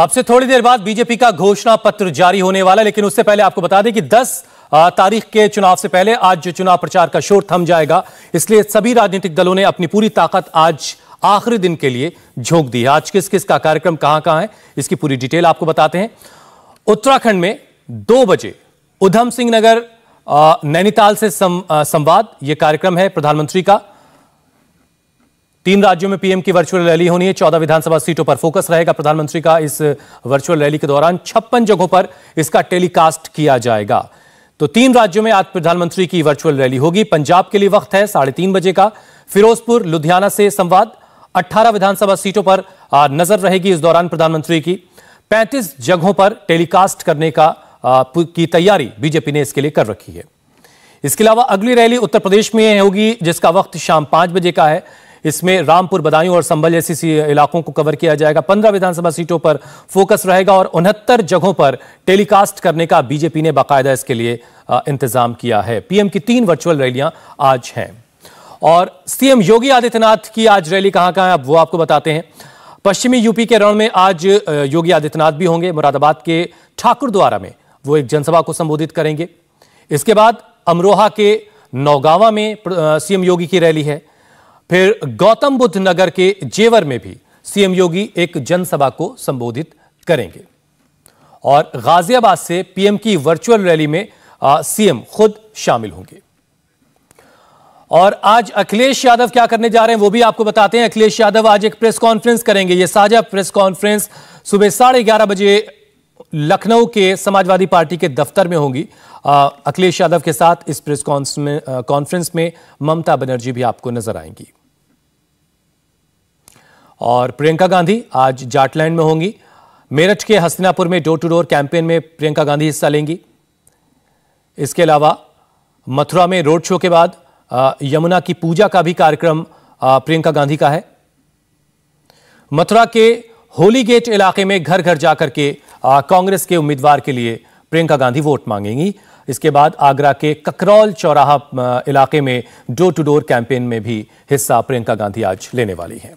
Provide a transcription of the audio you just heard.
अब से थोड़ी देर बाद बीजेपी का घोषणा पत्र जारी होने वाला है लेकिन उससे पहले आपको बता दें कि 10 तारीख के चुनाव से पहले आज जो चुनाव प्रचार का शोर थम जाएगा इसलिए सभी राजनीतिक दलों ने अपनी पूरी ताकत आज आखिरी दिन के लिए झोंक दी है आज किस किस का कार्यक्रम कहां कहां है इसकी पूरी डिटेल आपको बताते हैं उत्तराखंड में दो बजे उधम सिंह नगर नैनीताल से संवाद यह कार्यक्रम है प्रधानमंत्री का तीन राज्यों में पीएम की वर्चुअल रैली होनी है चौदह विधानसभा सीटों पर फोकस रहेगा प्रधानमंत्री का इस वर्चुअल रैली के दौरान छप्पन जगहों पर इसका टेलीकास्ट किया जाएगा तो तीन राज्यों में आज प्रधानमंत्री की वर्चुअल रैली होगी पंजाब के लिए वक्त है साढ़े तीन बजे का फिरोजपुर लुधियाना से संवाद 18 विधानसभा सीटों पर नजर रहेगी इस दौरान प्रधानमंत्री की 35 जगहों पर टेलीकास्ट करने का की तैयारी बीजेपी ने इसके लिए कर रखी है इसके अलावा अगली रैली उत्तर प्रदेश में होगी जिसका वक्त शाम पांच बजे का है इसमें रामपुर बदायूं और संभल जैसी इलाकों को कवर किया जाएगा पंद्रह विधानसभा सीटों पर फोकस रहेगा और उनहत्तर जगहों पर टेलीकास्ट करने का बीजेपी ने बाकायदा इसके लिए इंतजाम किया है पीएम की तीन वर्चुअल रैलियां आज हैं और सीएम योगी आदित्यनाथ की आज रैली कहाँ कहाँ है अब वो आपको बताते हैं पश्चिमी यूपी के रण में आज योगी आदित्यनाथ भी होंगे मुरादाबाद के ठाकुर द्वारा में वो एक जनसभा को संबोधित करेंगे इसके बाद अमरोहा के नौगावा में सीएम योगी की रैली है फिर गौतम बुद्ध नगर के जेवर में भी सीएम योगी एक जनसभा को संबोधित करेंगे और गाजियाबाद से पीएम की वर्चुअल रैली में सीएम खुद शामिल होंगे और आज अखिलेश यादव क्या करने जा रहे हैं वो भी आपको बताते हैं अखिलेश यादव आज एक प्रेस कॉन्फ्रेंस करेंगे ये साझा प्रेस कॉन्फ्रेंस सुबह साढ़े ग्यारह बजे लखनऊ के समाजवादी पार्टी के दफ्तर में होंगी अखिलेश यादव के साथ इस प्रेस कॉन्फ्रेंस में ममता बनर्जी भी आपको नजर आएंगी और प्रियंका गांधी आज जाटलैंड में होंगी मेरठ के हस्तिनापुर में डोर टू डोर कैंपेन में प्रियंका गांधी हिस्सा लेंगी इसके अलावा मथुरा में रोड शो के बाद यमुना की पूजा का भी कार्यक्रम प्रियंका गांधी का है मथुरा के होली गेट इलाके में घर घर जाकर के कांग्रेस के उम्मीदवार के लिए प्रियंका गांधी वोट मांगेंगी इसके बाद आगरा के ककरौल चौराहा इलाके में डोर टू डोर कैंपेन में भी हिस्सा प्रियंका गांधी आज लेने वाली हैं